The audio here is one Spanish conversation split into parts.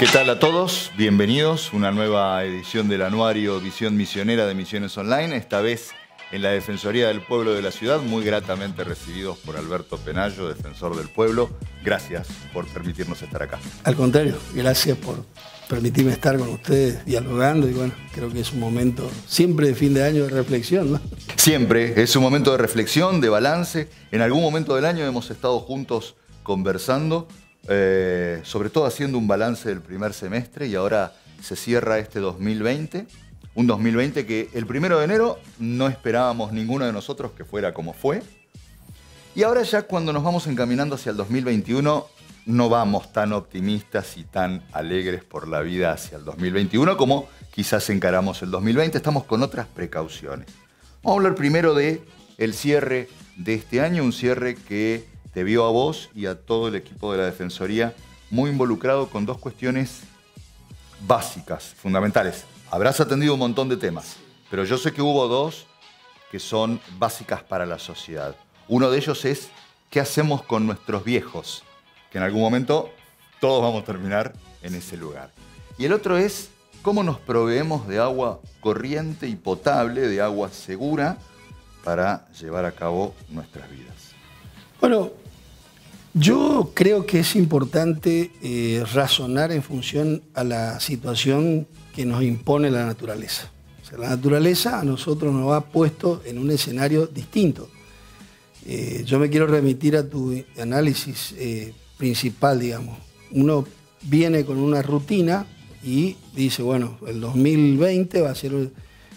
¿Qué tal a todos? Bienvenidos a una nueva edición del anuario Visión Misionera de Misiones Online, esta vez en la Defensoría del Pueblo de la Ciudad, muy gratamente recibidos por Alberto Penayo, defensor del pueblo. Gracias por permitirnos estar acá. Al contrario, gracias por permitirme estar con ustedes dialogando y bueno, creo que es un momento siempre de fin de año de reflexión, ¿no? Siempre, es un momento de reflexión, de balance. En algún momento del año hemos estado juntos conversando eh, sobre todo haciendo un balance del primer semestre y ahora se cierra este 2020, un 2020 que el primero de enero no esperábamos ninguno de nosotros que fuera como fue, y ahora ya cuando nos vamos encaminando hacia el 2021, no vamos tan optimistas y tan alegres por la vida hacia el 2021 como quizás encaramos el 2020, estamos con otras precauciones. Vamos a hablar primero de cierre de este año, un cierre que te vio a vos y a todo el equipo de la Defensoría muy involucrado con dos cuestiones básicas, fundamentales. Habrás atendido un montón de temas, pero yo sé que hubo dos que son básicas para la sociedad. Uno de ellos es qué hacemos con nuestros viejos, que en algún momento todos vamos a terminar en ese lugar. Y el otro es cómo nos proveemos de agua corriente y potable, de agua segura, para llevar a cabo nuestras vidas. Bueno, yo creo que es importante eh, razonar en función a la situación que nos impone la naturaleza. la naturaleza a nosotros nos ha puesto en un escenario distinto. Eh, yo me quiero remitir a tu análisis eh, principal, digamos. Uno viene con una rutina y dice, bueno, el 2020 va a ser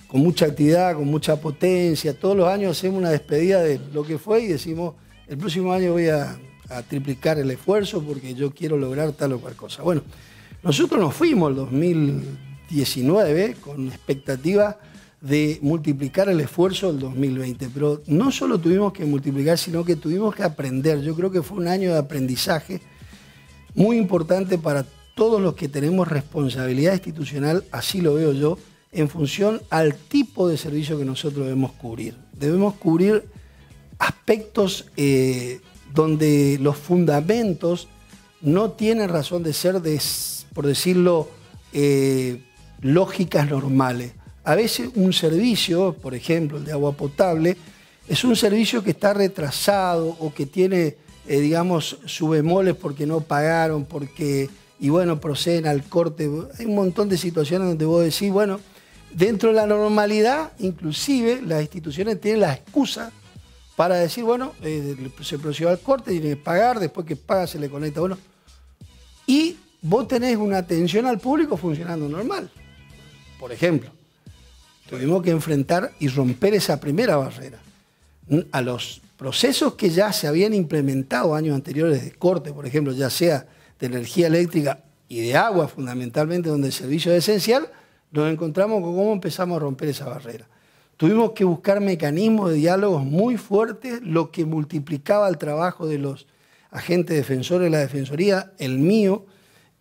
con mucha actividad, con mucha potencia. Todos los años hacemos una despedida de lo que fue y decimos, el próximo año voy a a triplicar el esfuerzo porque yo quiero lograr tal o cual cosa. Bueno, nosotros nos fuimos el 2019 con expectativa de multiplicar el esfuerzo del 2020, pero no solo tuvimos que multiplicar, sino que tuvimos que aprender. Yo creo que fue un año de aprendizaje muy importante para todos los que tenemos responsabilidad institucional, así lo veo yo, en función al tipo de servicio que nosotros debemos cubrir. Debemos cubrir aspectos eh, donde los fundamentos no tienen razón de ser, de, por decirlo, eh, lógicas normales. A veces un servicio, por ejemplo, el de agua potable, es un servicio que está retrasado o que tiene, eh, digamos, subemoles porque no pagaron, porque, y bueno, proceden al corte. Hay un montón de situaciones donde vos decís, bueno, dentro de la normalidad, inclusive las instituciones tienen la excusa para decir, bueno, eh, se procedió al corte, tiene que pagar, después que paga se le conecta uno. Y vos tenés una atención al público funcionando normal. Por ejemplo, tuvimos que enfrentar y romper esa primera barrera a los procesos que ya se habían implementado años anteriores de corte, por ejemplo, ya sea de energía eléctrica y de agua fundamentalmente, donde el servicio es esencial, nos encontramos con cómo empezamos a romper esa barrera. Tuvimos que buscar mecanismos de diálogos muy fuertes, lo que multiplicaba el trabajo de los agentes defensores de la Defensoría, el mío,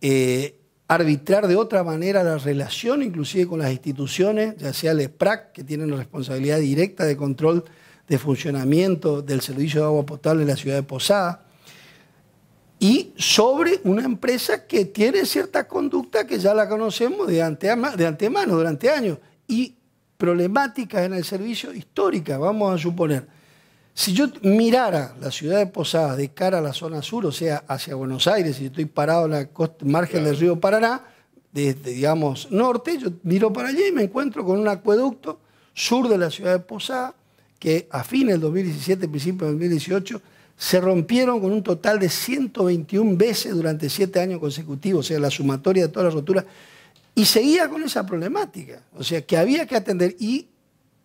eh, arbitrar de otra manera la relación inclusive con las instituciones, ya sea el Sprac que tiene la responsabilidad directa de control de funcionamiento del servicio de agua potable en la ciudad de Posada, y sobre una empresa que tiene cierta conducta que ya la conocemos de, antemano durante años. Y problemáticas en el servicio histórica, vamos a suponer. Si yo mirara la ciudad de Posadas de cara a la zona sur, o sea, hacia Buenos Aires, y estoy parado en la margen del río Paraná, desde, digamos, norte, yo miro para allá y me encuentro con un acueducto sur de la ciudad de Posada, que a fines del 2017, principios del 2018, se rompieron con un total de 121 veces durante siete años consecutivos, o sea, la sumatoria de todas las roturas y seguía con esa problemática, o sea, que había que atender y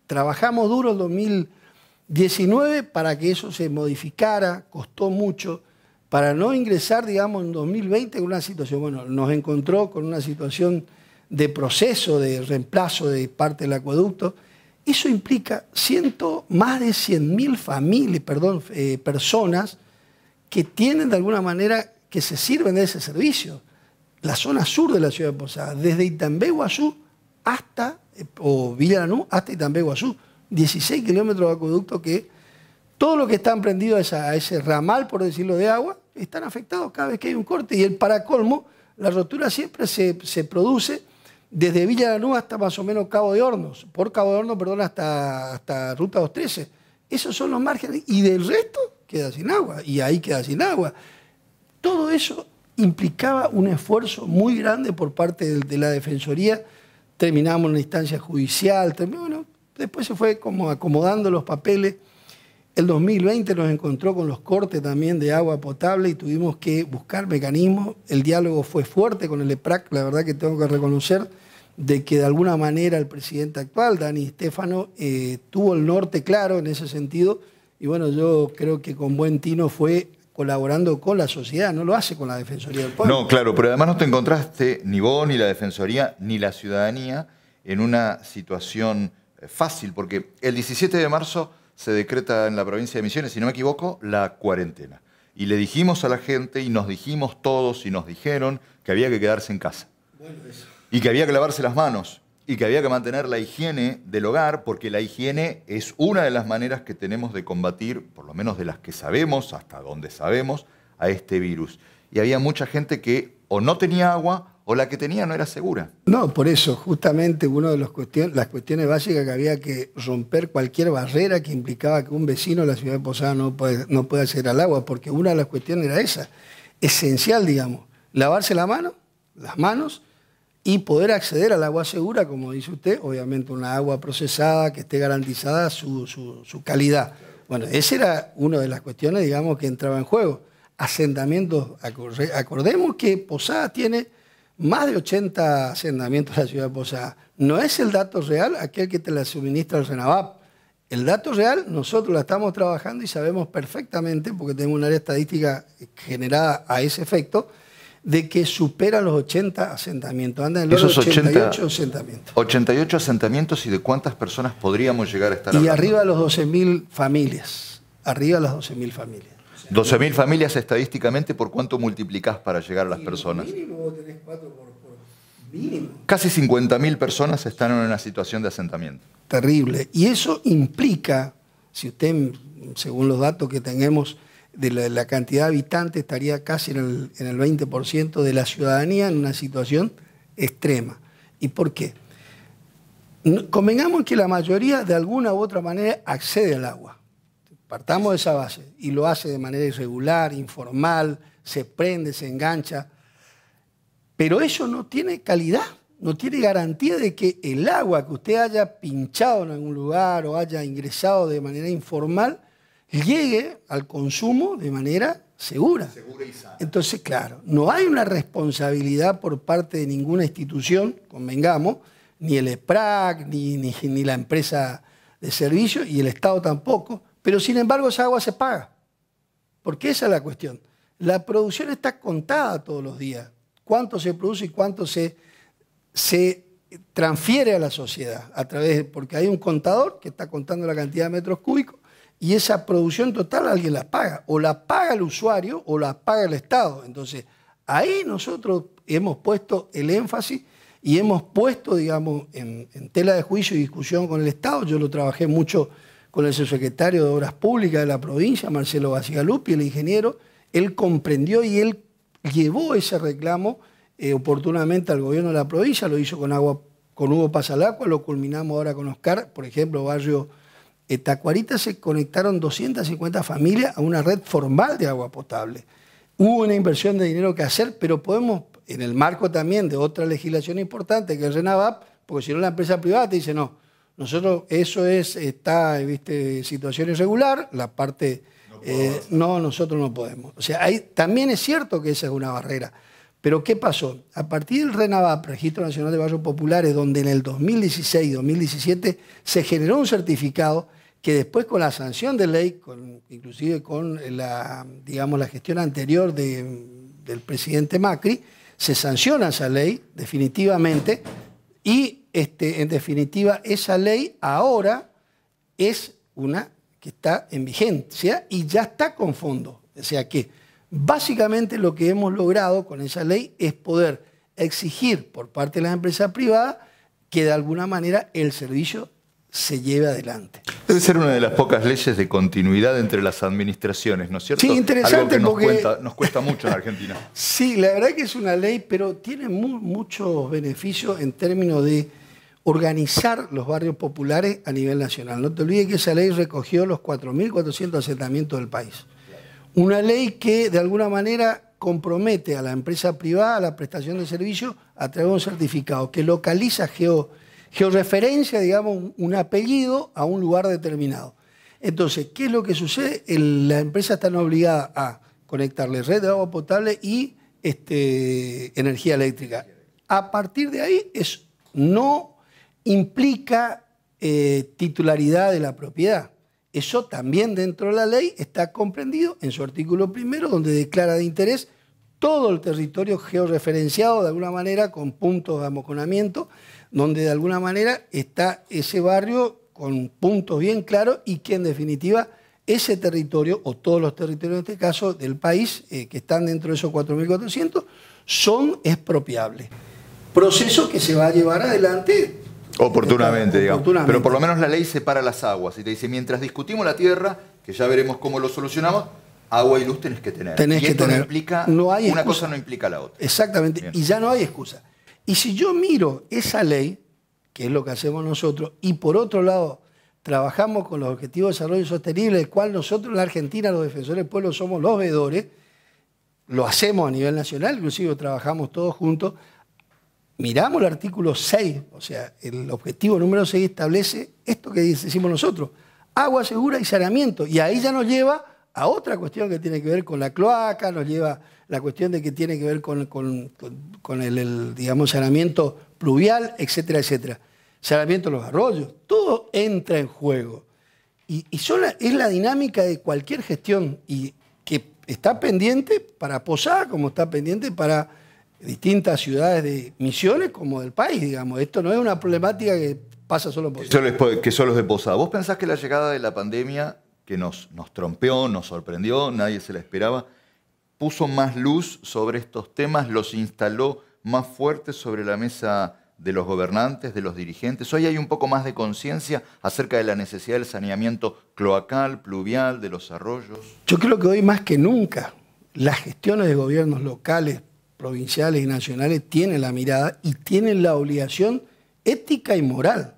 trabajamos duro el 2019 para que eso se modificara, costó mucho, para no ingresar, digamos, en 2020 con una situación, bueno, nos encontró con una situación de proceso de reemplazo de parte del acueducto. Eso implica ciento, más de 100.000 familias, perdón, eh, personas que tienen de alguna manera que se sirven de ese servicio la zona sur de la ciudad de Posada, desde Itambé, hasta, o Villanú, hasta Itambé, 16 kilómetros de acueducto que todo lo que está emprendido a, ese ramal, por decirlo, de agua, están afectados cada vez que hay un corte. Y el para colmo, la rotura siempre se, produce desde Villa hasta más o menos Cabo de Hornos, por Cabo de Hornos, perdón, hasta, hasta Ruta 213. Esos son los márgenes. Y del resto queda sin agua. Y ahí queda sin agua. Todo eso implicaba un esfuerzo muy grande por parte de, la Defensoría. Terminamos la instancia judicial, después se fue como acomodando los papeles. El 2020 nos encontró con los cortes también de agua potable y tuvimos que buscar mecanismos. El diálogo fue fuerte con el EPRAC, la verdad que tengo que reconocer de que de alguna manera el presidente actual, Dani Estefano, eh, tuvo el norte claro en ese sentido. Y bueno, yo creo que con buen tino fue colaborando con la sociedad, no lo hace con la Defensoría del Pueblo. No, claro, pero además no te encontraste ni vos, ni la Defensoría, ni la ciudadanía en una situación eh, fácil, porque el 17 de marzo se decreta en la provincia de Misiones, si no me equivoco, la cuarentena. Y le dijimos a la gente, y nos dijimos todos, y nos dijeron que había que quedarse en casa. Y que había que lavarse las manos, y que había que mantener la higiene del hogar, porque la higiene es una de las maneras que tenemos de combatir, por lo menos de las que sabemos, hasta donde sabemos, a este virus. Y había mucha gente que o no tenía agua o la que tenía no era segura. No, por eso, justamente una de las cuestiones básicas que había que romper cualquier barrera que implicaba que un vecino de la ciudad de Posada no pueda no acceder al agua, porque una de las cuestiones era esa, esencial, digamos, lavarse la mano, las manos, y poder acceder al agua segura, como dice usted, obviamente una agua procesada que esté garantizada su, calidad. Bueno, esa era una de las cuestiones, digamos, que entraba en juego. Asentamientos, acordemos que Posada tiene más de 80 asentamientos en la ciudad de Posada. No es el dato real aquel que te la suministra el Renabab. El dato real nosotros la estamos trabajando y sabemos perfectamente, porque tenemos un área estadística generada a ese efecto, de que supera los 80 asentamientos. Anda en los 88 asentamientos. 88 asentamientos y de cuántas personas podríamos llegar a estar Y arriba de los 12.000 familias. Arriba de las 12.000 familias. 12.000 familias estadísticamente, ¿por cuánto multiplicás para llegar a las personas? por, mínimo. Casi 50.000 personas están en una situación de asentamiento. Terrible. Y eso implica, si usted, según los datos que tenemos, de la, cantidad de habitantes estaría casi en el, 20% de la ciudadanía en una situación extrema. ¿Y por qué? convengamos que la mayoría de alguna u otra manera accede al agua. Partamos de esa base y lo hace de manera irregular, informal, se prende, se engancha. Pero eso no tiene calidad, no tiene garantía de que el agua que usted haya pinchado en algún lugar o haya ingresado de manera informal llegue al consumo de manera segura. Entonces, claro, no hay una responsabilidad por parte de ninguna institución, convengamos, ni el SPRAC, ni, ni, la empresa de servicio, y el Estado tampoco, pero sin embargo esa agua se paga, porque esa es la cuestión. La producción está contada todos los días, cuánto se produce y cuánto se, se transfiere a la sociedad, a través, porque hay un contador que está contando la cantidad de metros cúbicos y esa producción total alguien la paga. O la paga el usuario o la paga el Estado. Entonces, ahí nosotros hemos puesto el énfasis y hemos puesto, digamos, en, tela de juicio y discusión con el Estado. Yo lo trabajé mucho con el subsecretario de Obras Públicas de la provincia, Marcelo Basigalupi, el ingeniero. Él comprendió y él llevó ese reclamo eh, oportunamente al gobierno de la provincia, lo hizo con agua con Hugo Pasalacua, lo culminamos ahora con Oscar, por ejemplo, barrio en Tacuarita se conectaron 250 familias a una red formal de agua potable. Hubo una inversión de dinero que hacer, pero podemos, en el marco también de otra legislación importante que es RENAVAP, porque si no la empresa privada te dice, no, nosotros eso es, está, viste, situación irregular, la parte, eh, no, nosotros no podemos. O sea, también es cierto que esa es una barrera. Pero ¿qué pasó? A partir del RENAVAP, Registro Nacional de Barrios Populares, donde en el 2016-2017 se generó un certificado que después con la sanción de ley, con, inclusive con la, digamos, la gestión anterior del presidente Macri, se sanciona esa ley definitivamente y este, en definitiva esa ley ahora es una que está en vigencia y ya está con fondo. O sea que básicamente lo que hemos logrado con esa ley es poder exigir por parte de las empresas privadas que de alguna manera el servicio se lleve adelante. Debe ser una de las pocas leyes de continuidad entre las administraciones, ¿no es cierto? Sí, interesante nos, porque... nos cuesta mucho en Argentina. sí, la verdad que es una ley, pero tiene muchos beneficios en términos de organizar los barrios populares a nivel nacional. No te olvides que esa ley recogió los 4.400 asentamientos del país. Una ley que de alguna manera compromete a la empresa privada a la prestación de servicios a través de un certificado que localiza geo georreferencia, digamos, un apellido a un lugar determinado. Entonces, ¿qué es lo que sucede? Las la empresa está obligada a conectarle red de agua potable y este, energía eléctrica. A partir de ahí es, no implica eh, titularidad de la propiedad. Eso también dentro de la ley está comprendido en su artículo primero, donde declara de interés todo el territorio georreferenciado de alguna manera con puntos de amoconamiento donde de alguna manera está ese barrio con puntos bien claros y que en definitiva ese territorio, o todos los territorios en este caso del país, eh, que están dentro de esos 4.400, son expropiables. Proceso que se va a llevar adelante. Oportunamente, digamos. Pero por lo menos la ley separa las aguas y te dice, mientras discutimos la tierra, que ya veremos cómo lo solucionamos, agua y luz tenés que tener. y esto No implica, hay una cosa no implica la otra. Exactamente, y ya no hay excusa. Y si yo miro esa ley, que es lo que hacemos nosotros, y por otro lado trabajamos con los Objetivos de Desarrollo Sostenible, del cual nosotros en la Argentina, los defensores del pueblo, somos los veedores, lo hacemos a nivel nacional, inclusive trabajamos todos juntos, miramos el artículo 6, o sea, el objetivo número 6 establece esto que decimos nosotros, agua segura y saneamiento, y ahí ya nos lleva a otra cuestión que tiene que ver con la cloaca, nos lleva la cuestión de que tiene que ver con, el, digamos, saneamiento pluvial, etcétera, etcétera. Saneamiento de los arroyos, todo entra en juego. Y, es la dinámica de cualquier gestión y que está pendiente para Posada, como está pendiente para distintas ciudades de misiones como del país, digamos. Esto no es una problemática que pasa solo en que solo es de Posada. ¿Vos pensás que la llegada de la pandemia que nos, nos trompeó, nos sorprendió, nadie se la esperaba, puso más luz sobre estos temas, los instaló más fuerte sobre la mesa de los gobernantes, de los dirigentes. Hoy hay un poco más de conciencia acerca de la necesidad del saneamiento cloacal, pluvial, de los arroyos. Yo creo que hoy más que nunca las gestiones de gobiernos locales, provinciales y nacionales tienen la mirada y tienen la obligación ética y moral.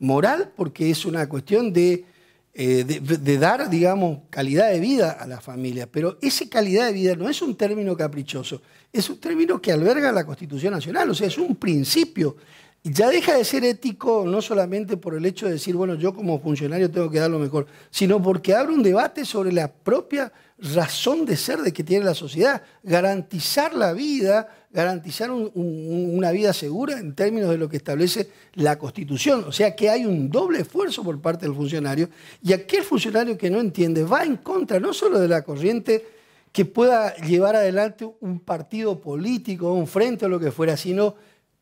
Moral porque es una cuestión de eh, de, de, dar, digamos, calidad de vida a la familia. Pero esa calidad de vida no es un término caprichoso, es un término que alberga la Constitución Nacional, o sea, es un principio. Ya deja de ser ético no solamente por el hecho de decir, bueno, yo como funcionario tengo que dar lo mejor, sino porque abre un debate sobre la propia razón de ser de que tiene la sociedad, garantizar la vida, garantizar una vida segura en términos de lo que establece la Constitución. O sea que hay un doble esfuerzo por parte del funcionario y aquel funcionario que no entiende va en contra no solo de la corriente que pueda llevar adelante un partido político, un frente o lo que fuera, sino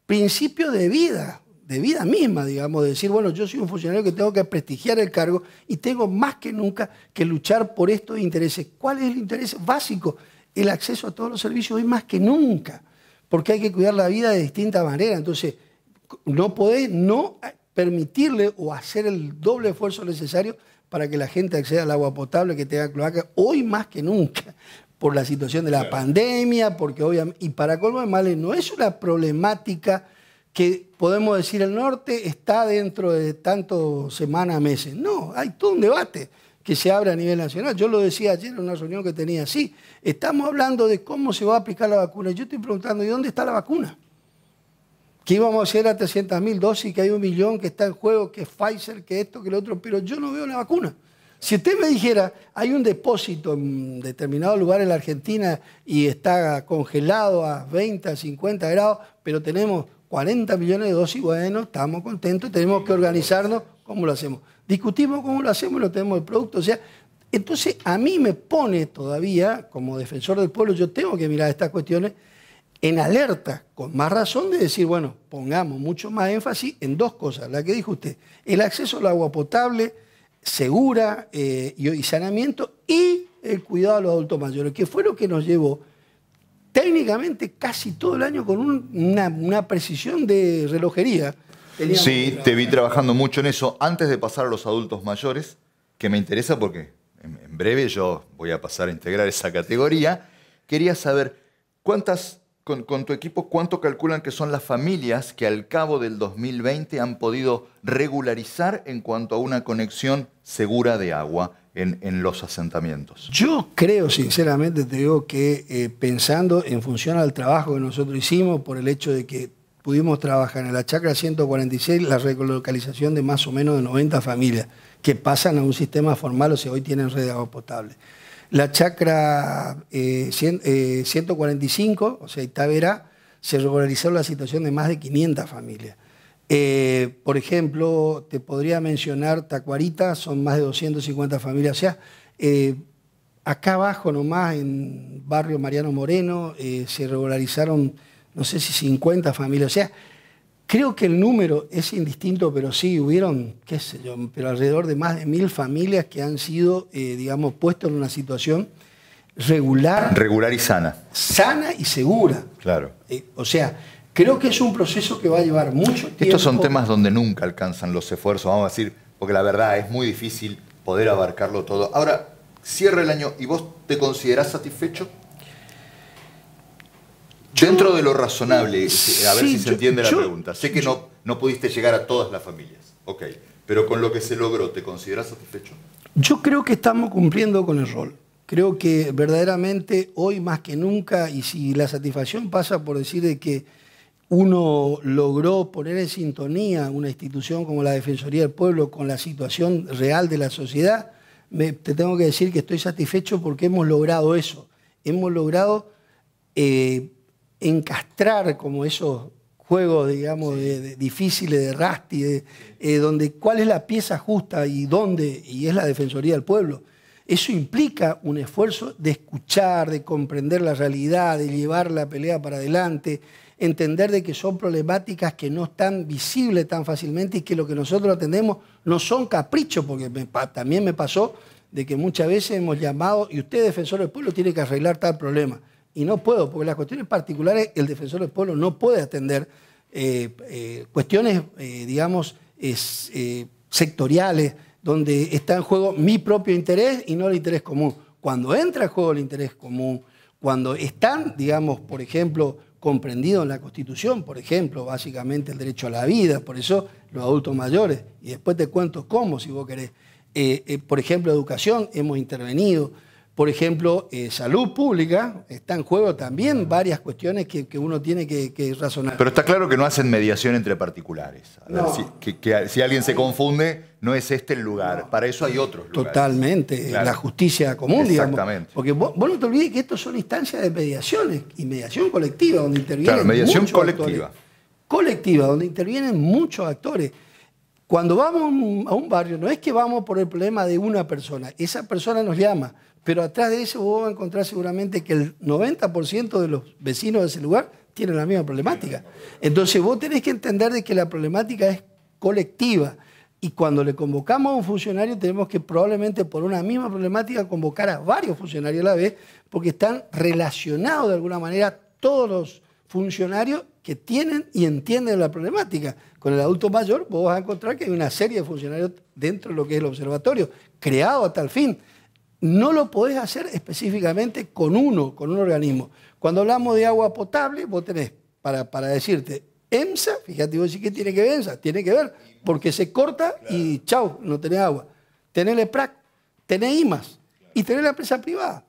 principio de vida de vida misma, digamos, de decir, bueno, yo soy un funcionario que tengo que prestigiar el cargo y tengo más que nunca que luchar por estos intereses. ¿Cuál es el interés básico? El acceso a todos los servicios hoy más que nunca, porque hay que cuidar la vida de distinta manera. Entonces, no podés no permitirle o hacer el doble esfuerzo necesario para que la gente acceda al agua potable, que tenga cloaca, hoy más que nunca, por la situación de la pandemia, porque obviamente, y para colmo de males, no es una problemática que podemos decir el norte está dentro de tanto semanas, meses. No, hay todo un debate que se abre a nivel nacional. Yo lo decía ayer en una reunión que tenía, sí, estamos hablando de cómo se va a aplicar la vacuna. Yo estoy preguntando, ¿y dónde está la vacuna? que íbamos a hacer a 300.000 dosis, que hay un millón, que está en juego, que es Pfizer, que esto, que lo otro, pero yo no veo la vacuna. Si usted me dijera, hay un depósito en determinado lugar en la Argentina y está congelado a 20, 50 grados, pero tenemos 40 millones de dosis, bueno, estamos contentos, tenemos que organizarnos, ¿cómo lo hacemos? Discutimos cómo lo hacemos, y lo tenemos el producto, o sea, entonces a mí me pone todavía, como defensor del pueblo, yo tengo que mirar estas cuestiones en alerta, con más razón de decir, bueno, pongamos mucho más énfasis en dos cosas, la que dijo usted, el acceso al agua potable, segura eh, y, y saneamiento, y el cuidado a los adultos mayores, que fue lo que nos llevó técnicamente casi todo el año con una, precisión de relojería. sí, te vi trabajando mucho en eso. Antes de pasar a los adultos mayores, que me interesa porque en, breve yo voy a pasar a integrar esa categoría, quería saber cuántas con, con, tu equipo, ¿cuánto calculan que son las familias que al cabo del 2020 han podido regularizar en cuanto a una conexión segura de agua? en, los asentamientos? Yo creo, sinceramente, te digo que eh, pensando en función al trabajo que nosotros hicimos, por el hecho de que pudimos trabajar en la chacra 146 la relocalización de más o menos de 90 familias que pasan a un sistema formal, o sea, hoy tienen red de agua potable. La chacra 145, eh, eh, o sea, Itavera, se regularizó la situación de más de 500 familias. Eh, por ejemplo, te podría mencionar Tacuarita, son más de 250 familias. O sea, eh, acá abajo nomás, en barrio Mariano Moreno, eh, se regularizaron, no sé si 50 familias. O sea, creo que el número es indistinto, pero sí, hubieron, qué sé yo, pero alrededor de más de mil familias que han sido, digamos, puestas en una situación regular. Regular y sana. Sana y segura. Claro. o sea Creo que es un proceso que va a llevar mucho tiempo. Estos son temas donde nunca alcanzan los esfuerzos, vamos a decir, porque la verdad es muy difícil poder abarcarlo todo. Ahora, cierra el año y vos te considerás satisfecho. Dentro de lo razonable, a ver si se entiende la pregunta. Sé que no, no pudiste llegar a todas las familias, ok, pero con lo que se logró, ¿te considerás satisfecho? Yo creo que estamos cumpliendo con el rol. Creo que verdaderamente hoy más que nunca, y si la satisfacción pasa por decir de que uno logró poner en sintonía una institución como la Defensoría del Pueblo con la situación real de la sociedad, te tengo que decir que estoy satisfecho porque hemos logrado eso. Hemos logrado eh, encastrar como esos juegos, digamos, de, difíciles, de rasti, eh, donde cuál es la pieza justa y dónde, y es la Defensoría del Pueblo. Eso implica un esfuerzo de escuchar, de comprender la realidad, de llevar la pelea para adelante entender de que son problemáticas que no están visibles tan fácilmente y que lo que nosotros atendemos no son caprichos, porque también me pasó de que muchas veces hemos llamado y usted, defensor del pueblo, tiene que arreglar tal problema. Y no puedo, porque las cuestiones particulares el defensor del pueblo no puede atender eh, eh, cuestiones, eh, digamos, sectoriales, donde está en juego mi propio interés y no el interés común. Cuando entra en juego el interés común, cuando están, digamos, por ejemplo, comprendido en la Constitución, por ejemplo, básicamente el derecho a la vida, por eso los adultos mayores, y después te cuento cómo, si vos querés. Eh, eh, por ejemplo, educación, hemos intervenido. Por ejemplo, eh, salud pública, está en juego también varias cuestiones que, uno tiene que, razonar. Pero está claro que no hacen mediación entre particulares. que, si, alguien se confunde, no es este el lugar, para eso hay otros lugares. Totalmente, la justicia común, Exactamente. Porque vos, no te olvides que esto son instancias de mediaciones y mediación colectiva, donde intervienen mediación colectiva. Colectiva, donde intervienen muchos actores. Cuando vamos a un barrio, no es que vamos por el problema de una persona, esa persona nos llama, pero atrás de eso vos vas a encontrar seguramente que el 90% de los vecinos de ese lugar tienen la misma problemática. Entonces vos tenés que entender de que la problemática es colectiva y cuando le convocamos a un funcionario, tenemos que probablemente por una misma problemática convocar a varios funcionarios a la vez, porque están relacionados de alguna manera todos los funcionarios que tienen y entienden la problemática. Con el adulto mayor vos vas a encontrar que hay una serie de funcionarios dentro de lo que es el observatorio, creado a tal fin. No lo podés hacer específicamente con uno, con un organismo. Cuando hablamos de agua potable, vos tenés, para, para decirte, EMSA, fíjate vos, sí que tiene que ver EMSA, tiene que ver, porque se corta y chau, no tenés agua. Tenés el EPRAC, tenés IMAS y tenés la empresa privada.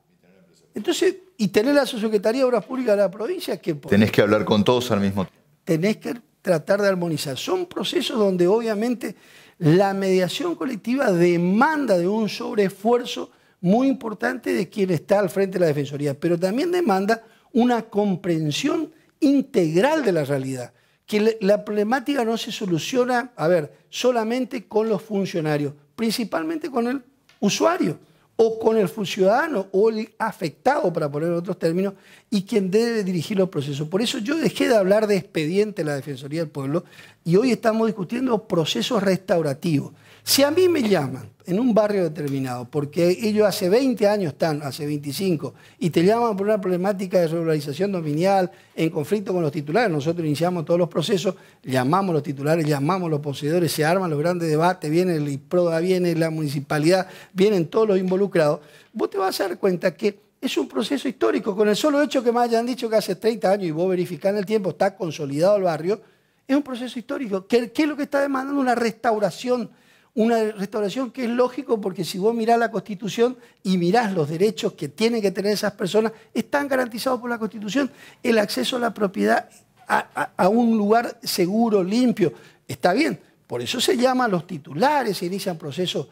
Entonces, y tenés la Subsecretaría de Obras Públicas de la provincia que... Tenés que hablar con todos al mismo tiempo. Tenés que tratar de armonizar. Son procesos donde obviamente la mediación colectiva demanda de un sobreesfuerzo muy importante de quien está al frente de la Defensoría, pero también demanda una comprensión integral de la realidad que la problemática no se soluciona, a ver, solamente con los funcionarios, principalmente con el usuario o con el ciudadano o el afectado, para poner otros términos, y quien debe dirigir los procesos. Por eso yo dejé de hablar de expediente en la Defensoría del Pueblo y hoy estamos discutiendo procesos restaurativos. Si a mí me llaman en un barrio determinado, porque ellos hace 20 años están, hace 25, y te llaman por una problemática de regularización dominial, en conflicto con los titulares, nosotros iniciamos todos los procesos, llamamos a los titulares, llamamos a los poseedores, se arman los grandes debates, viene el viene la municipalidad, vienen todos los involucrados, vos te vas a dar cuenta que es un proceso histórico, con el solo hecho que me hayan dicho que hace 30 años, y vos verificás en el tiempo, está consolidado el barrio, es un proceso histórico. ¿Qué, qué es lo que está demandando una restauración? Una restauración que es lógico porque si vos mirás la Constitución y mirás los derechos que tienen que tener esas personas, están garantizados por la Constitución. El acceso a la propiedad, a, un lugar seguro, limpio, está bien. Por eso se llaman los titulares, se inician procesos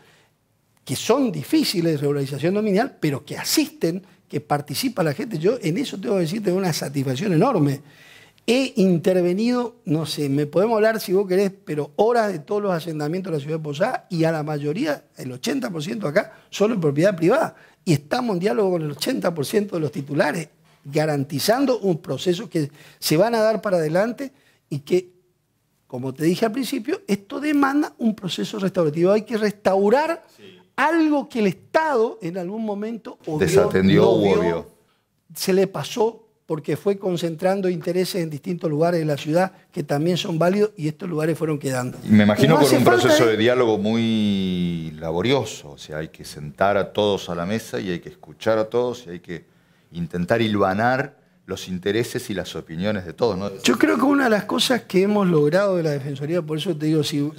que son difíciles de regularización dominial, pero que asisten, que participa la gente. Yo en eso tengo que decirte una satisfacción enorme He intervenido, no sé, me podemos hablar si vos querés, pero horas de todos los asentamientos de la ciudad de Posada y a la mayoría, el 80% acá, solo en propiedad privada. Y estamos en diálogo con el 80% de los titulares, garantizando un proceso que se van a dar para adelante y que, como te dije al principio, esto demanda un proceso restaurativo. Hay que restaurar algo que el Estado en algún momento desatendió se le pasó porque fue concentrando intereses en distintos lugares de la ciudad que también son válidos y estos lugares fueron quedando. Me imagino que con un proceso ¿eh? de... diálogo muy laborioso, o sea, hay que sentar a todos a la mesa y hay que escuchar a todos y hay que intentar hilvanar los intereses y las opiniones de todos. Yo creo que una de las cosas que hemos logrado de la Defensoría, por eso te digo, si,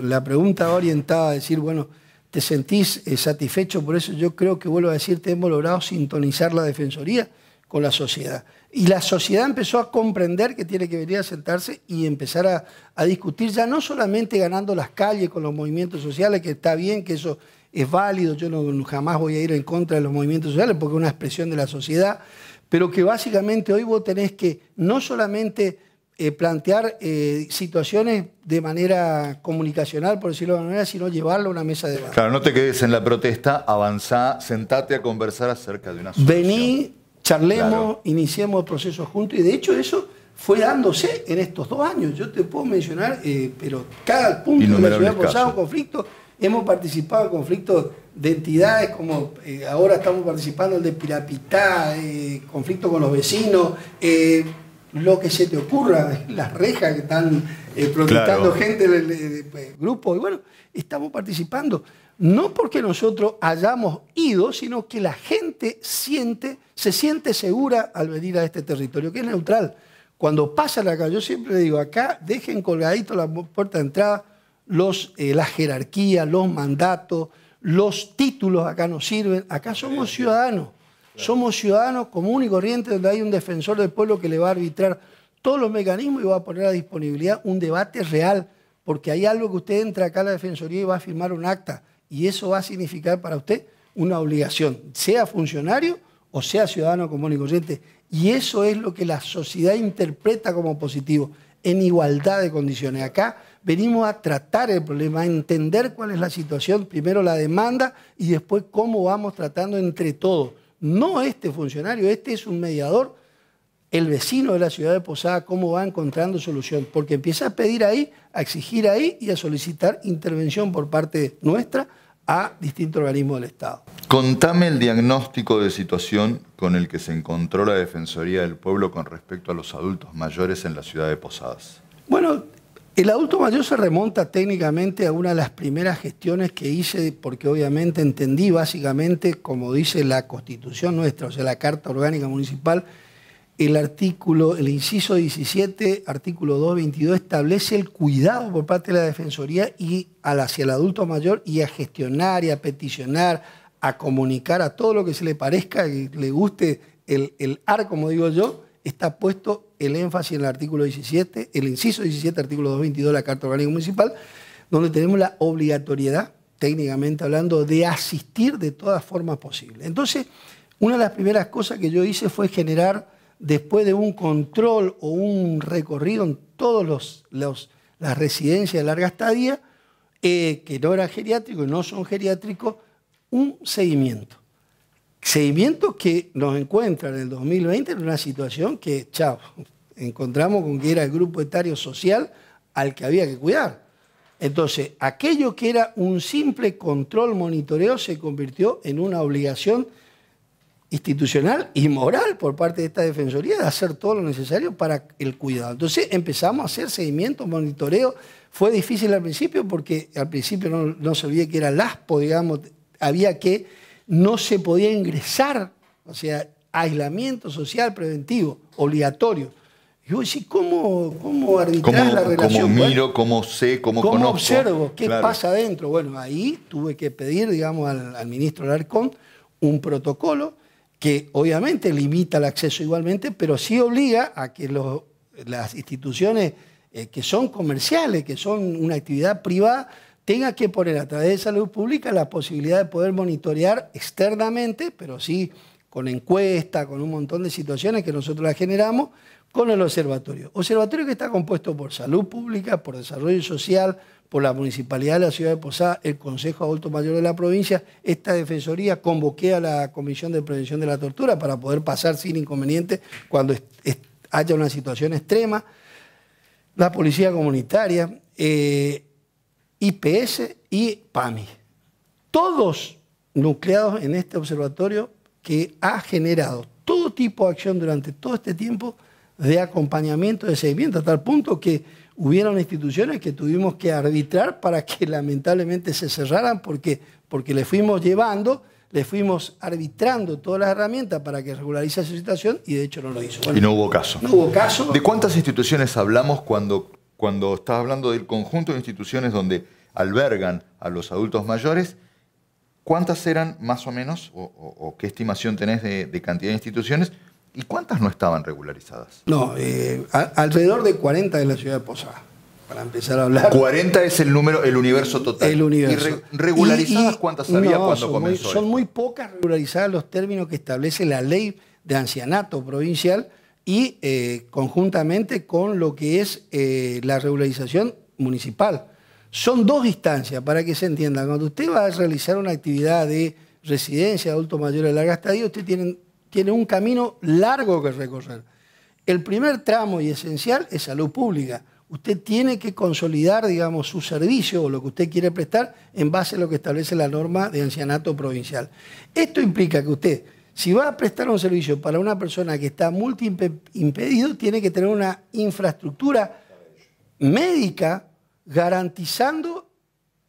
la pregunta orientaba orientada a decir, bueno, ¿te sentís eh, satisfecho? Por eso yo creo que vuelvo a decirte, hemos logrado sintonizar la Defensoría con la sociedad. Y la sociedad empezó a comprender que tiene que venir a sentarse y empezar a, discutir, ya no solamente ganando las calles con los movimientos sociales, que está bien, que eso es válido, yo no, jamás voy a ir en contra de los movimientos sociales porque es una expresión de la sociedad, pero que básicamente hoy vos tenés que no solamente eh, plantear eh, situaciones de manera comunicacional, por decirlo de alguna manera, sino llevarlo a una mesa de debate. Claro, no te quedes en la protesta, avanzá, sentate a conversar acerca de una solución. Vení charlemos, iniciemos procesos juntos. Y de hecho eso fue dándose en estos dos años. Yo te puedo mencionar, eh, pero cada punto de la ciudad causado un conflicto. Hemos participado en conflictos de entidades como eh, ahora estamos participando el de Pirapita, conflictos eh, conflicto con los vecinos, lo que se te ocurra, las rejas que están protestando gente del, pues, grupo. Y bueno, estamos participando no porque nosotros hayamos ido, sino que la gente siente, se siente segura al venir a este territorio, que es neutral. Cuando la acá, yo siempre digo, acá dejen colgadito la puerta de entrada, los, eh, la jerarquía, los mandatos, los títulos acá no sirven, acá somos ciudadanos, somos ciudadanos común y corriente donde hay un defensor del pueblo que le va a arbitrar todos los mecanismos y va a poner a disponibilidad un debate real, porque hay algo que usted entra acá a la Defensoría y va a firmar un acta y eso va a significar para usted una obligación, sea funcionario o sea ciudadano común y corriente. Y eso es lo que la sociedad interpreta como positivo, en igualdad de condiciones. Acá venimos a tratar el problema, a entender cuál es la situación, primero la demanda y después cómo vamos tratando entre todos. No este funcionario, este es un mediador, el vecino de la ciudad de Posada, cómo va encontrando solución, porque empieza a pedir ahí, a exigir ahí y a solicitar intervención por parte nuestra a distintos organismos del Estado. Contame el diagnóstico de situación con el que se encontró la Defensoría del Pueblo con respecto a los adultos mayores en la ciudad de Posadas. Bueno, el adulto mayor se remonta técnicamente a una de las primeras gestiones que hice, porque obviamente entendí básicamente, como dice la Constitución nuestra, o sea, la Carta Orgánica Municipal, el artículo, el inciso 17, artículo 222, establece el cuidado por parte de la Defensoría y hacia el adulto mayor y a gestionar y a peticionar, a comunicar a todo lo que se le parezca, que le guste el, el AR, como digo yo, está puesto el énfasis en el artículo 17, el inciso 17, artículo 222 de la Carta Orgánica Municipal, donde tenemos la obligatoriedad, técnicamente hablando, de asistir de todas formas posibles. Entonces, una de las primeras cosas que yo hice fue generar después de un control o un recorrido en todas los, las residencias de larga estadía, eh, que no era geriátrico y no son geriátricos, un seguimiento. Seguimiento que nos encuentra en el 2020 en una situación que, chao, encontramos con que era el grupo etario social al que había que cuidar. Entonces, aquello que era un simple control monitoreo se convirtió en una obligación institucional y moral por parte de esta Defensoría de hacer todo lo necesario para el cuidado. Entonces empezamos a hacer seguimiento, monitoreo. Fue difícil al principio porque al principio no, se veía que era LASPO, digamos, había que no se podía ingresar, o sea, aislamiento social preventivo, obligatorio. Yo sí, ¿cómo, cómo la relación? ¿Cómo miro, cómo sé, cómo, ¿Cómo observo? ¿Qué pasa adentro? Bueno, ahí tuve que pedir, digamos, al, al ministro Larcón un protocolo que obviamente limita el acceso igualmente, pero sí obliga a que las instituciones eh, que son comerciales, que son una actividad privada, tenga que poner a través de salud pública la posibilidad de poder monitorear externamente, pero sí con encuesta, con un montón de situaciones que nosotros las generamos, con el observatorio. Observatorio que está compuesto por salud pública, por desarrollo social, por la Municipalidad de la Ciudad de Posada, el Consejo Adulto Mayor de la provincia, esta Defensoría convoqué a la Comisión de Prevención de la Tortura para poder pasar sin inconveniente cuando haya una situación extrema, la Policía Comunitaria, eh, IPS y PAMI. Todos nucleados en este observatorio que ha generado todo tipo de acción durante todo este tiempo de acompañamiento, de seguimiento, a tal punto que hubieron instituciones que tuvimos que arbitrar para que lamentablemente se cerraran porque, porque le fuimos llevando, le fuimos arbitrando todas las herramientas para que regularice su situación y de hecho no lo hizo. y no hubo caso. No hubo caso. ¿De cuántas instituciones hablamos cuando, cuando estás hablando del conjunto de instituciones donde albergan a los adultos mayores? ¿Cuántas eran más o menos, o, qué estimación tenés de cantidad de instituciones? ¿Y cuántas no estaban regularizadas? No, eh, alrededor de 40 de la ciudad de Posada, para empezar a hablar. 40 es el número, el universo total. El universo. ¿Y regularizadas cuántas había cuando comenzó? son muy pocas regularizadas los términos que establece la ley de ancianato provincial y eh, conjuntamente con lo que es eh, la regularización municipal. Son dos instancias, para que se entienda. Cuando usted va a realizar una actividad de residencia adulto mayor de larga estadía, usted tiene tiene un camino largo que recorrer. El primer tramo y esencial es salud pública. Usted tiene que consolidar, digamos, su servicio o lo que usted quiere prestar en base a lo que establece la norma de ancianato provincial. Esto implica que usted, si va a prestar un servicio para una persona que está multiimpedido, tiene que tener una infraestructura médica garantizando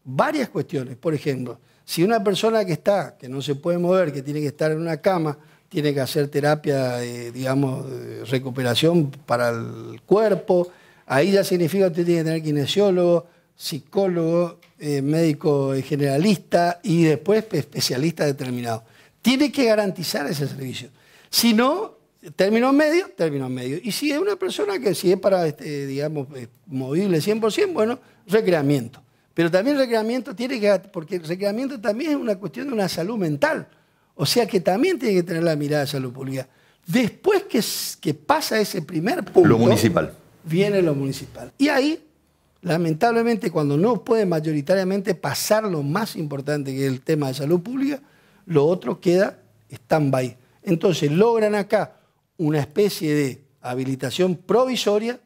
varias cuestiones. Por ejemplo, si una persona que está, que no se puede mover, que tiene que estar en una cama, tiene que hacer terapia, digamos, recuperación para el cuerpo. Ahí ya significa que usted tiene que tener kinesiólogo, psicólogo, eh, médico generalista y después especialista determinado. Tiene que garantizar ese servicio. Si no, término medio, término medio. Y si es una persona que si es para, este, digamos, movible 100%, bueno, recreamiento. Pero también recreamiento tiene que, porque el recreamiento también es una cuestión de una salud mental. O sea que también tiene que tener la mirada de salud pública. Después que, pasa ese primer punto. Lo municipal. Viene lo municipal. Y ahí, lamentablemente, cuando no puede mayoritariamente pasar lo más importante que es el tema de salud pública, lo otro queda stand-by. Entonces logran acá una especie de habilitación provisoria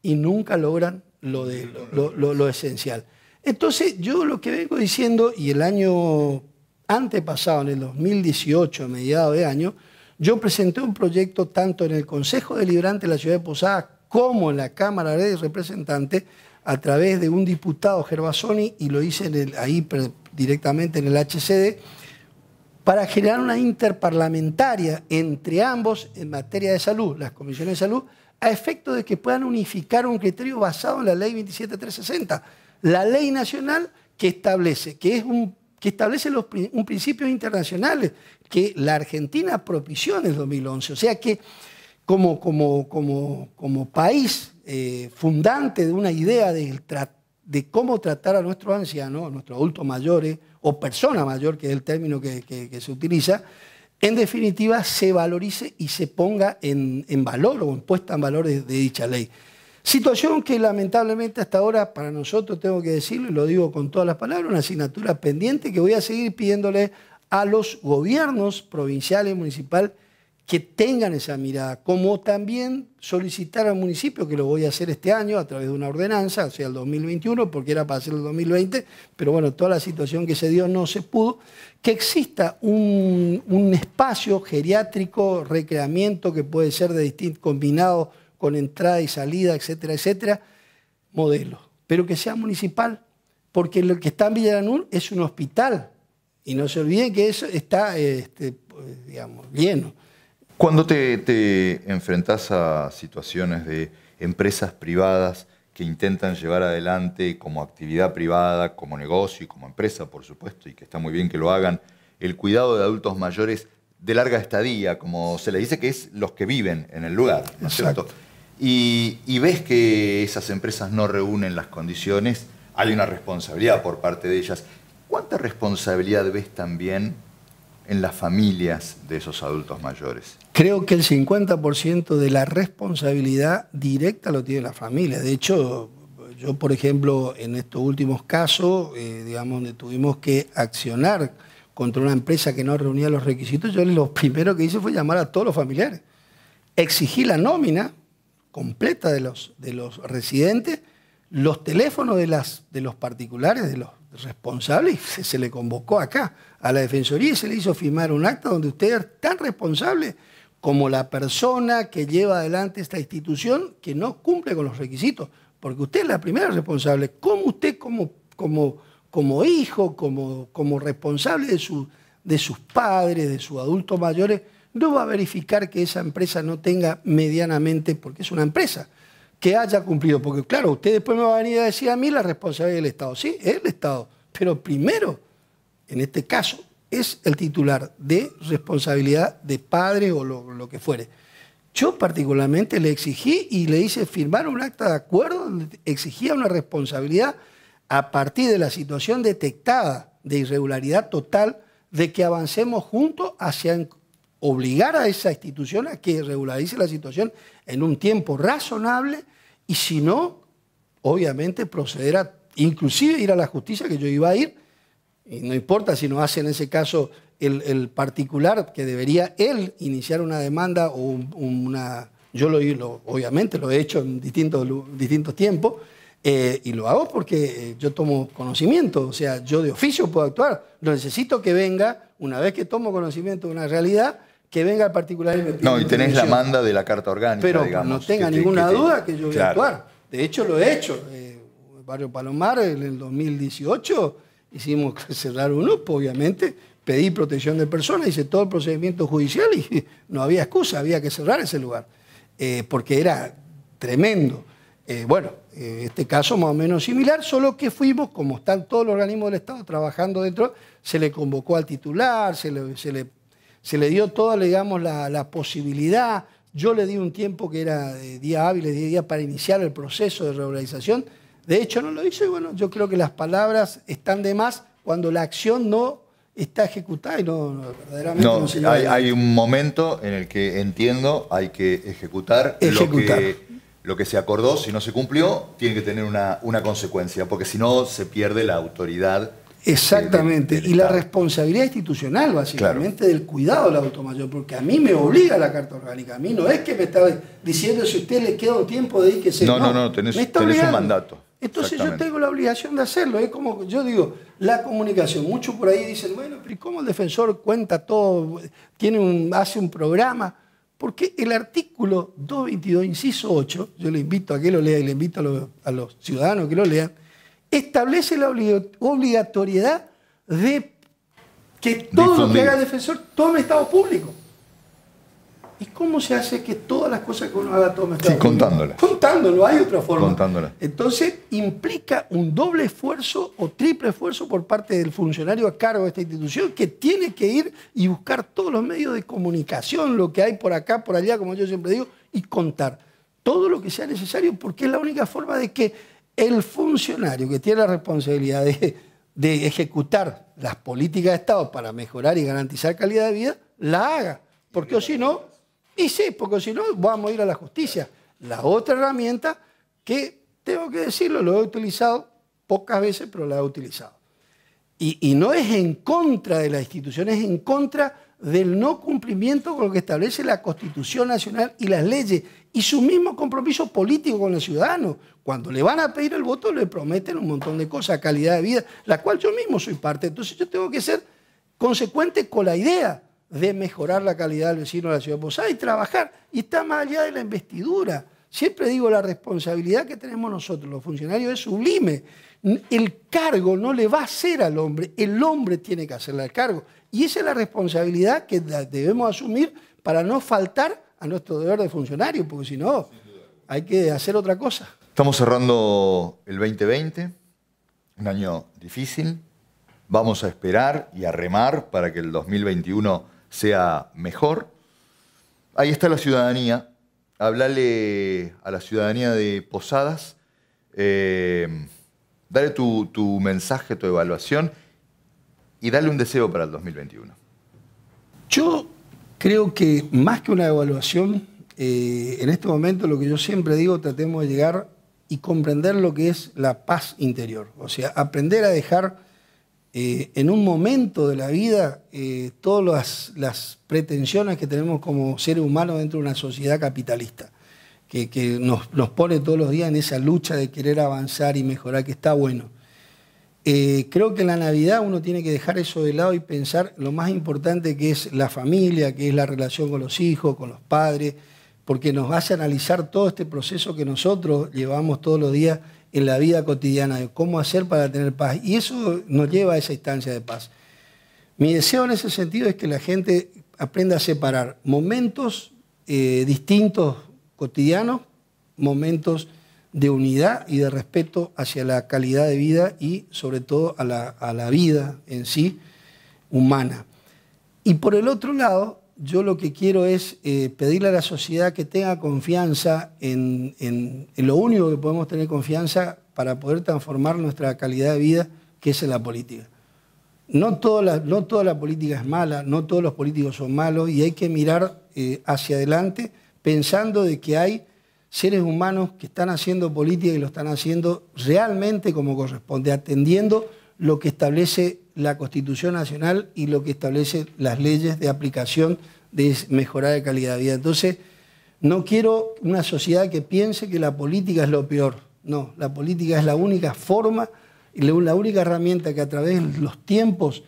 y nunca logran lo, de, lo esencial. Entonces yo lo que vengo diciendo, y el año antepasado, en el 2018, a mediados de año, yo presenté un proyecto tanto en el Consejo Deliberante de la Ciudad de Posadas como en la Cámara de Representantes a través de un diputado Gervasoni y lo hice ahí directamente en el HCD para generar una interparlamentaria entre ambos en materia de salud, las comisiones de salud, a efecto de que puedan unificar un criterio basado en la ley 27360, la ley nacional que establece que es un que establece un principio internacional que la Argentina propició en el 2011. O sea que como, país eh, fundante de una idea de, cómo tratar a nuestros ancianos, a nuestros adultos mayores eh, o persona mayor, que es el término que, se utiliza, en definitiva se valorice y se ponga en, valor o en puesta en valor de dicha ley. Situación que lamentablemente hasta ahora para nosotros, tengo que decirlo y lo digo con todas las palabras, una asignatura pendiente que voy a seguir pidiéndole a los gobiernos provinciales y municipal que tengan esa mirada, como también solicitar al municipio, que lo voy a hacer este año a través de una ordenanza, o sea, el 2021, porque era para hacer el 2020, pero bueno, toda la situación que se dio no se pudo, que exista un, espacio geriátrico, recreamiento que puede ser de distinto, combinado con entrada y salida, etcétera, etcétera, modelo. Pero que sea municipal, porque lo que está en Villaranul es un hospital. Y no se olviden que eso está, este, pues, digamos, lleno. Cuando te, te enfrentas a situaciones de empresas privadas que intentan llevar adelante como actividad privada, como negocio y como empresa, por supuesto, y que está muy bien que lo hagan, el cuidado de adultos mayores de larga estadía, como se le dice que es los que viven en el lugar, ¿no es cierto? y, ves que esas empresas no reúnen las condiciones, hay una responsabilidad por parte de ellas. ¿Cuánta responsabilidad ves también en las familias de esos adultos mayores? Creo que el 50% de la responsabilidad directa lo tiene la familia. De hecho, yo, por ejemplo, en estos últimos casos, eh, digamos, donde tuvimos que accionar contra una empresa que no reunía los requisitos, yo lo primero que hice fue llamar a todos los familiares. Exigí la nómina, completa de los, de los residentes, los teléfonos de, las, de los particulares, de los responsables, se, le convocó acá a la Defensoría y se le hizo firmar un acta donde usted es tan responsable como la persona que lleva adelante esta institución que no cumple con los requisitos, porque usted es la primera responsable. ¿Cómo usted como, como, como hijo, como, como responsable de, su, de sus padres, de sus adultos mayores, no va a verificar que esa empresa no tenga medianamente, porque es una empresa, que haya cumplido. Porque claro, usted después me va a venir a decir a mí la responsabilidad del Estado. Sí, es el Estado. Pero primero, en este caso, es el titular de responsabilidad de padre o lo, que fuere. Yo particularmente le exigí y le hice firmar un acta de acuerdo donde exigía una responsabilidad a partir de la situación detectada de irregularidad total de que avancemos juntos hacia obligar a esa institución a que regularice la situación en un tiempo razonable y si no, obviamente proceder a, inclusive ir a la justicia, que yo iba a ir, y no importa si no hace en ese caso el, particular, que debería él iniciar una demanda o una... Yo lo, obviamente lo he hecho en distintos, distintos tiempos eh, y lo hago porque eh, yo tomo conocimiento, o sea, yo de oficio puedo actuar, no necesito que venga, una vez que tomo conocimiento de una realidad, que venga el particular No, y tenés la manda de la carta orgánica, Pero no tenga ninguna duda que yo voy a actuar. De hecho, lo he hecho. Eh, Barrio Palomar, en el 2018, hicimos cerrar un UPO, pues, obviamente. Pedí protección de personas, hice todo el procedimiento judicial y no había excusa, había que cerrar ese lugar. Eh, porque era tremendo. Eh, bueno, este caso más o menos similar, solo que fuimos, como están todos los organismos del Estado trabajando dentro, se le convocó al titular, se le se le dio toda, digamos, la, posibilidad. Yo le di un tiempo que era de día hábil, de día para iniciar el proceso de regularización. De hecho, no lo hizo y bueno, yo creo que las palabras están de más cuando la acción no está ejecutada y no, verdaderamente hay, hay, un momento en el que entiendo hay que ejecutar, Lo, que, lo que se acordó, si no se cumplió, tiene que tener una consecuencia, porque si no se pierde la autoridad Exactamente. y la responsabilidad institucional, básicamente, del cuidado del auto mayor, porque a mí me obliga la Carta Orgánica. A mí no es que me está diciendo si usted le queda un tiempo, de que se no, no, no tenés, un mandato. Entonces yo tengo la obligación de hacerlo. Es como yo digo, la comunicación. Muchos por ahí dicen, bueno, pero ¿cómo el defensor cuenta todo? Tiene un, hace un programa. Porque el artículo 222, inciso 8, yo le invito a que lo lea y le invito a los, a los ciudadanos que lo lean, establece la obligatoriedad de que todo lo que haga el defensor tome Estado público. ¿Y cómo se hace que todas las cosas que uno haga tome Estado sí, público? Contándolas. Contándolo, hay otra forma. Contándolas. Entonces implica un doble esfuerzo o triple esfuerzo por parte del funcionario a cargo de esta institución que tiene que ir y buscar todos los medios de comunicación, lo que hay por acá, por allá, como yo siempre digo, y contar todo lo que sea necesario porque es la única forma de que el funcionario que tiene la responsabilidad de, ejecutar las políticas de Estado para mejorar y garantizar calidad de vida, la haga. Porque si no, y sí, porque si no, vamos a ir a la justicia. La otra herramienta que, tengo que decirlo, lo he utilizado pocas veces, pero la he utilizado. Y, y no es en contra de las instituciones, es en contra del no cumplimiento con lo que establece la Constitución Nacional y las leyes y su mismo compromiso político con los ciudadanos. Cuando le van a pedir el voto le prometen un montón de cosas, calidad de vida, la cual yo mismo soy parte. Entonces yo tengo que ser consecuente con la idea de mejorar la calidad del vecino de la ciudad de Posada y trabajar. Y está más allá de la investidura. Siempre digo, la responsabilidad que tenemos nosotros, los funcionarios, es sublime el cargo no le va a hacer al hombre, el hombre tiene que hacerle el cargo. Y esa es la responsabilidad que debemos asumir para no faltar a nuestro deber de funcionario, porque si no, hay que hacer otra cosa. Estamos cerrando el 2020, un año difícil. Vamos a esperar y a remar para que el 2021 sea mejor. Ahí está la ciudadanía. Hablarle a la ciudadanía de Posadas. Eh, dale tu, mensaje, tu evaluación y dale un deseo para el 2021. Yo creo que más que una evaluación, eh, en este momento lo que yo siempre digo, tratemos de llegar y comprender lo que es la paz interior. O sea, aprender a dejar eh, en un momento de la vida eh, todas las pretensiones que tenemos como seres humanos dentro de una sociedad capitalista que, nos, pone todos los días en esa lucha de querer avanzar y mejorar, que está bueno. Eh, creo que en la Navidad uno tiene que dejar eso de lado y pensar lo más importante que es la familia, que es la relación con los hijos, con los padres, porque nos hace analizar todo este proceso que nosotros llevamos todos los días en la vida cotidiana, de cómo hacer para tener paz. Y eso nos lleva a esa instancia de paz. Mi deseo en ese sentido es que la gente aprenda a separar momentos eh, distintos cotidiano, momentos de unidad y de respeto hacia la calidad de vida y sobre todo a la, vida en sí humana. Y por el otro lado, yo lo que quiero es eh, pedirle a la sociedad que tenga confianza en, lo único que podemos tener confianza para poder transformar nuestra calidad de vida, que es en la política. No toda la, política es mala, no todos los políticos son malos y hay que mirar eh, hacia adelante pensando de que hay seres humanos que están haciendo política y lo están haciendo realmente como corresponde, atendiendo lo que establece la Constitución Nacional y lo que establece las leyes de aplicación de mejorar la calidad de vida. Entonces, no quiero una sociedad que piense que la política es lo peor. No, la política es la única forma y la única herramienta que a través de los tiempos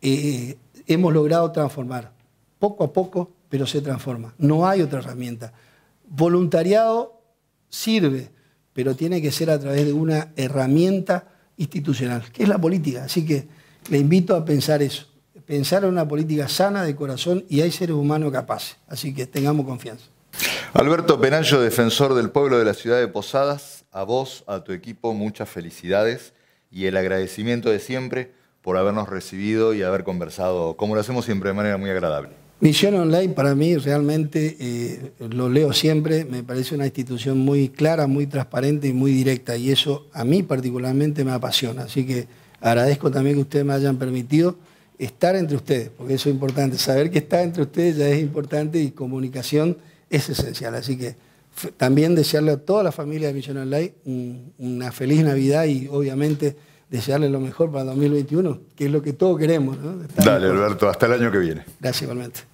eh, hemos logrado transformar. Poco a poco pero se transforma. No hay otra herramienta. Voluntariado sirve, pero tiene que ser a través de una herramienta institucional, que es la política. Así que le invito a pensar eso, pensar en una política sana de corazón y hay seres humanos capaces. Así que tengamos confianza. Alberto Penayo, defensor del pueblo de la ciudad de Posadas, a vos, a tu equipo, muchas felicidades y el agradecimiento de siempre por habernos recibido y haber conversado, como lo hacemos siempre, de manera muy agradable. Misión Online para mí realmente, eh, lo leo siempre, me parece una institución muy clara, muy transparente y muy directa y eso a mí particularmente me apasiona. Así que agradezco también que ustedes me hayan permitido estar entre ustedes, porque eso es importante. Saber que está entre ustedes ya es importante y comunicación es esencial. Así que también desearle a toda la familia de Misión Online una feliz Navidad y obviamente desearle lo mejor para 2021, que es lo que todos queremos. Dale, Alberto, hasta el año que viene. Gracias, igualmente.